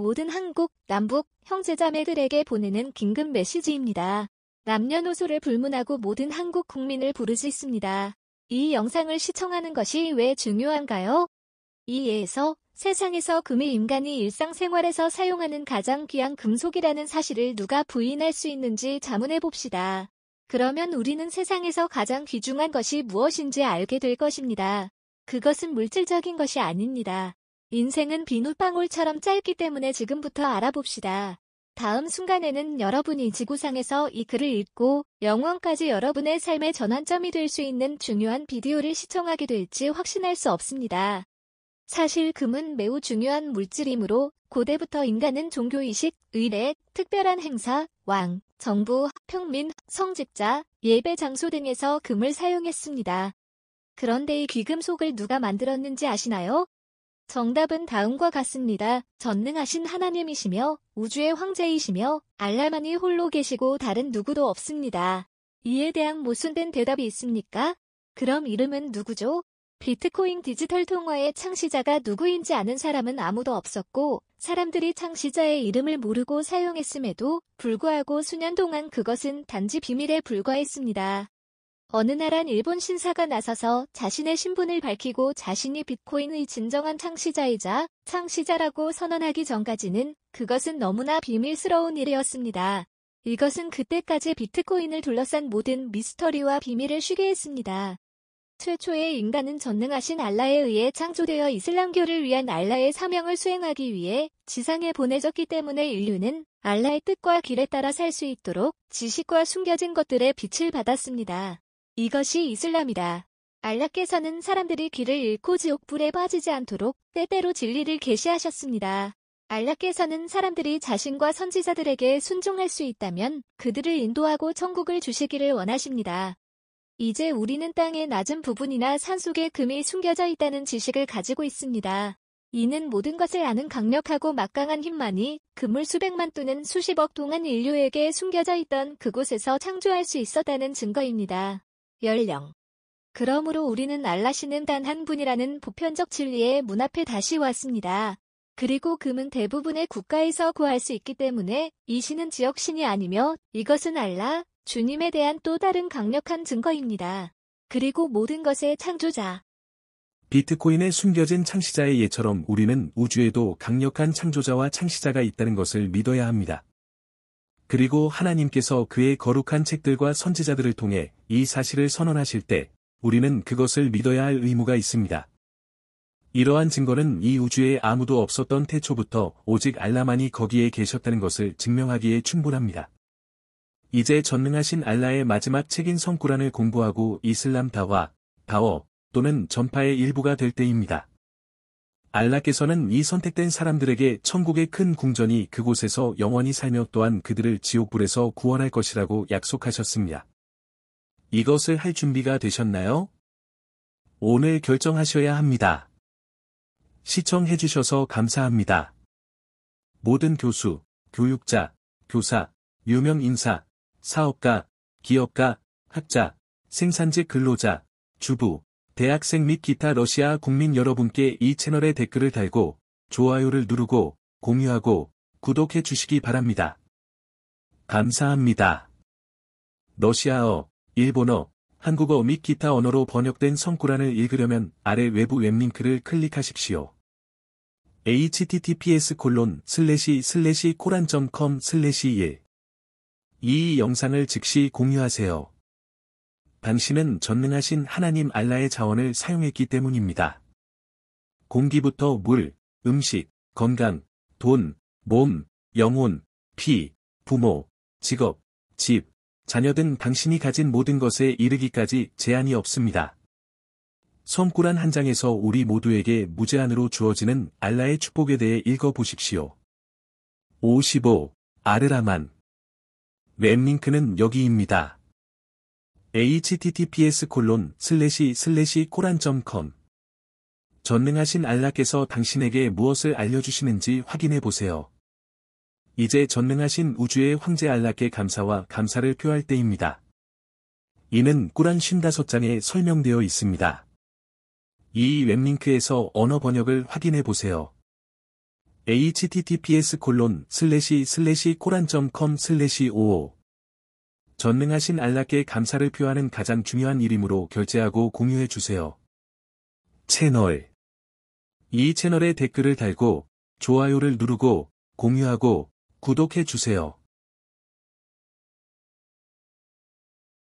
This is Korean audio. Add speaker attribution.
Speaker 1: 모든 한국, 남북, 형제자매들에게 보내는 긴급 메시지입니다. 남녀노소를 불문하고 모든 한국 국민을 부르짖습니다. 이 영상을 시청하는 것이 왜 중요한가요? 이 예에서 세상에서 금이 인간이 일상생활에서 사용하는 가장 귀한 금속이라는 사실을 누가 부인할 수 있는지 자문해 봅시다. 그러면 우리는 세상에서 가장 귀중한 것이 무엇인지 알게 될 것입니다. 그것은 물질적인 것이 아닙니다. 인생은 비눗방울처럼 짧기 때문에 지금부터 알아봅시다. 다음 순간에는 여러분이 지구상에서 이 글을 읽고 영원까지 여러분의 삶의 전환점이 될 수 있는 중요한 비디오를 시청하게 될지 확신할 수 없습니다. 사실 금은 매우 중요한 물질이므로 고대부터 인간은 종교의식, 의례, 특별한 행사, 왕, 정부, 평민, 성직자, 예배 장소 등에서 금을 사용했습니다. 그런데 이 귀금속을 누가 만들었는지 아시나요? 정답은 다음과 같습니다. 전능하신 하나님이시며 우주의 황제이시며 알라만이 홀로 계시고 다른 누구도 없습니다. 이에 대한 모순된 대답이 있습니까? 그럼 이름은 누구죠? 비트코인 디지털 통화의 창시자가 누구인지 아는 사람은 아무도 없었고 사람들이 창시자의 이름을 모르고 사용했음에도 불구하고 수년 동안 그것은 단지 비밀에 불과했습니다. 어느 날 한 일본 신사가 나서서 자신의 신분을 밝히고 자신이 비트코인의 진정한 창시자이자 창시자라고 선언하기 전까지는 그것은 너무나 비밀스러운 일이었습니다. 이것은 그때까지 비트코인을 둘러싼 모든 미스터리와 비밀을 쉬게 했습니다. 최초의 인간은 전능하신 알라에 의해 창조되어 이슬람교를 위한 알라의 사명을 수행하기 위해 지상에 보내졌기 때문에 인류는 알라의 뜻과 길에 따라 살 수 있도록 지식과 숨겨진 것들의 빛을 받았습니다. 이것이 이슬람이다. 안락께서는 사람들이 귀를 잃고 지옥불에 빠지지 않도록 때때로 진리를 계시하셨습니다. 안락께서는 사람들이 자신과 선지자들에게 순종할 수 있다면 그들을 인도하고 천국을 주시기를 원하십니다. 이제 우리는 땅의 낮은 부분이나 산속에 금이 숨겨져 있다는 지식을 가지고 있습니다. 이는 모든 것을 아는 강력하고 막강한 힘만이 금물 수백만 또는 수십억 동안 인류에게 숨겨져 있던 그곳에서 창조할 수 있었다는 증거입니다. 연령. 그러므로 우리는 알라시는 단 한 분이라는 보편적 진리의 문 앞에 다시 왔습니다. 그리고 금은 대부분의 국가에서 구할 수 있기 때문에 이 신은 지역신이 아니며 이것은 알라, 주님에 대한 또 다른 강력한 증거입니다. 그리고 모든 것의 창조자.
Speaker 2: 비트코인의 숨겨진 창시자의 예처럼 우리는 우주에도 강력한 창조자와 창시자가 있다는 것을 믿어야 합니다. 그리고 하나님께서 그의 거룩한 책들과 선지자들을 통해 이 사실을 선언하실 때 우리는 그것을 믿어야 할 의무가 있습니다. 이러한 증거는 이 우주에 아무도 없었던 태초부터 오직 알라만이 거기에 계셨다는 것을 증명하기에 충분합니다. 이제 전능하신 알라의 마지막 책인 성꾸란을 공부하고 이슬람 다와, 다워, 또는 전파의 일부가 될 때입니다. 알라께서는 이 선택된 사람들에게 천국의 큰 궁전이 그곳에서 영원히 살며 또한 그들을 지옥불에서 구원할 것이라고 약속하셨습니다. 이것을 할 준비가 되셨나요? 오늘 결정하셔야 합니다. 시청해주셔서 감사합니다. 모든 교수, 교육자, 교사, 유명 인사, 사업가, 기업가, 학자, 생산직 근로자, 주부, 대학생 및 기타 러시아 국민 여러분께 이 채널의 댓글을 달고 좋아요를 누르고 공유하고 구독해 주시기 바랍니다. 감사합니다. 러시아어 일본어, 한국어 및 기타 언어로 번역된 성구란을 읽으려면 아래 외부 웹링크를 클릭하십시오. https 콜론 슬래시 슬래시 코란점컴 슬래시 1. 이 영상을 즉시 공유하세요. 당신은 전능하신 하나님 알라의 자원을 사용했기 때문입니다. 공기부터 물, 음식, 건강, 돈, 몸, 영혼, 피, 부모, 직업, 집, 자녀든 당신이 가진 모든 것에 이르기까지 제한이 없습니다. 성꾸란 한 장에서 우리 모두에게 무제한으로 주어지는 알라의 축복에 대해 읽어보십시오. 55. 아르라만 웹링크는 여기입니다. https 콜론 슬래시 슬래시 코란.com 전능하신 알라께서 당신에게 무엇을 알려주시는지 확인해 보세요. 이제 전능하신 우주의 황제 알락께 감사와 감사를 표할 때입니다. 이는 꾸란 55장에 설명되어 있습니다. 이 웹링크에서 언어 번역을 확인해 보세요. https 콜론 슬 a 시 슬래시 코란점컴 슬래시 55 전능하신 알락께 감사를 표하는 가장 중요한 일이으로 결제하고 공유해 주세요. 채널 이 채널에 댓글을 달고 좋아요를 누르고 공유하고 구독해 주세요.